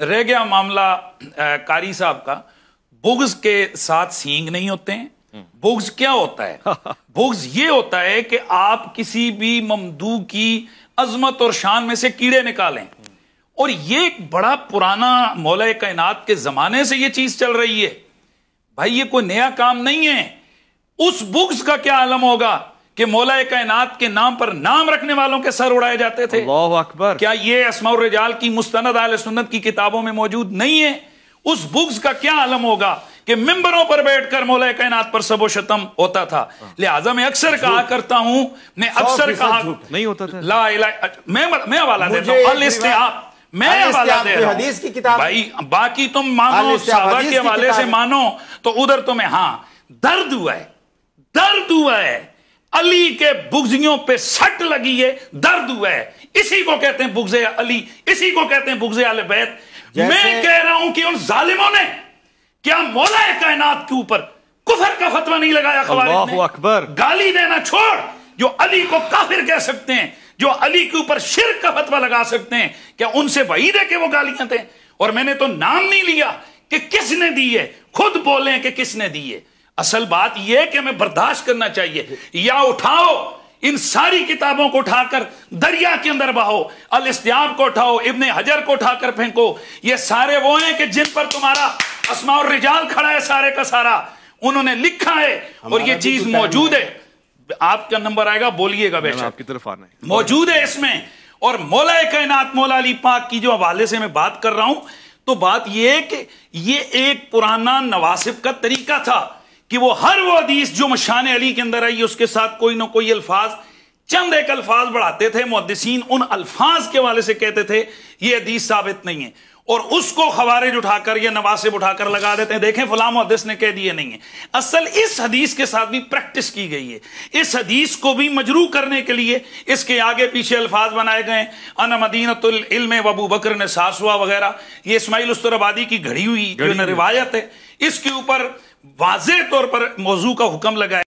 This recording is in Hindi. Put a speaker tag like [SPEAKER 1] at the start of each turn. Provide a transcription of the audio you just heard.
[SPEAKER 1] रह गया मामला आ, कारी साहब का बुग्स के साथ सींग नहीं होते हैं बुग्स क्या होता है बुग्स ये होता है कि आप किसी भी ममदू की अजमत और शान में से कीड़े निकालें और ये एक बड़ा पुराना मौल कायनात के जमाने से ये चीज चल रही है भाई ये कोई नया काम नहीं है उस बुग्स का क्या आलम होगा कि मौलाए कायनात के नाम पर नाम रखने वालों के सर उड़ाए जाते थे अकबर क्या ये असमार की मुस्तनद आल सुन्नत की किताबों में मौजूद नहीं है उस बुग्स का क्या आलम होगा कि मिंबरों पर बैठकर मौलाए कायनात पर सबो शतम होता था लिहाजा मैं अक्सर कहा करता हूं मैं अक्सर कहा नहीं होता था ला इला मैं मैं हवाला देता हूं अल इस्तेआब मैं हवाला दे रहा हूं की किताब भाई बाकी तुम मानो साहबा के हवाले से मानो तो उधर तुम्हें हां दर्द हुआ है दर्द हुआ है अली के बुग्जियों पे सट लगी है दर्द हुआ है इसी को कहते हैं बुग्जे अली इसी को कहते हैं बुग्जे अल बैत मैं कह रहा हूं कि उन जालिमों ने क्या मौला कायनात के ऊपर कुफर का फतवा नहीं लगाया खबर अकबर गाली देना छोड़ जो अली को काफिर कह सकते हैं जो अली के ऊपर शिर का फतवा लगा सकते हैं क्या उनसे वही दे के वो गालियां दें और मैंने तो नाम नहीं लिया कि किसने दी है खुद बोले कि किसने दी है असल बात यह कि हमें बर्दाश्त करना चाहिए या उठाओ इन सारी किताबों को उठाकर दरिया के अंदर बहाओ अल इस्तियाब को उठाओ इब्ने हजर को उठाकर फेंको ये सारे वो हैं कि जिन पर तुम्हारा असमा और रिजाल खड़ा है सारे का सारा उन्होंने लिखा है और ये चीज मौजूद है आपका नंबर आएगा बोलिएगा बेटा आपकी तरफ आना है मौजूद है इसमें और मौला कायनात मौला अली पाक की जो हवाले से मैं बात कर रहा हूं तो बात यह कि ये एक पुराना नवासिब का तरीका था कि वो हर वो हदीस जो मशान अली के अंदर आई उसके साथ कोई ना कोई अल्फाज चंद एक अल्फाज बढ़ाते थे मुहदसिन उन अल्फाज के वाले से कहते थे ये हदीस साबित नहीं है और उसको खबारिज उठाकर या नवासिब उठाकर लगा देते हैं देखें फलाम हदीस ने कह दिए नहीं है असल इस हदीस के साथ भी प्रैक्टिस की गई है इस हदीस को भी मजरू करने के लिए इसके आगे पीछे अल्फाज बनाए गए अन मदीनतम वबू बकर ने सासुआ वगैरह ये इसमाइल आबादी की घड़ी हुई जो रिवायत है इसके ऊपर वाज तौर पर मौजू का हुक्म लगाया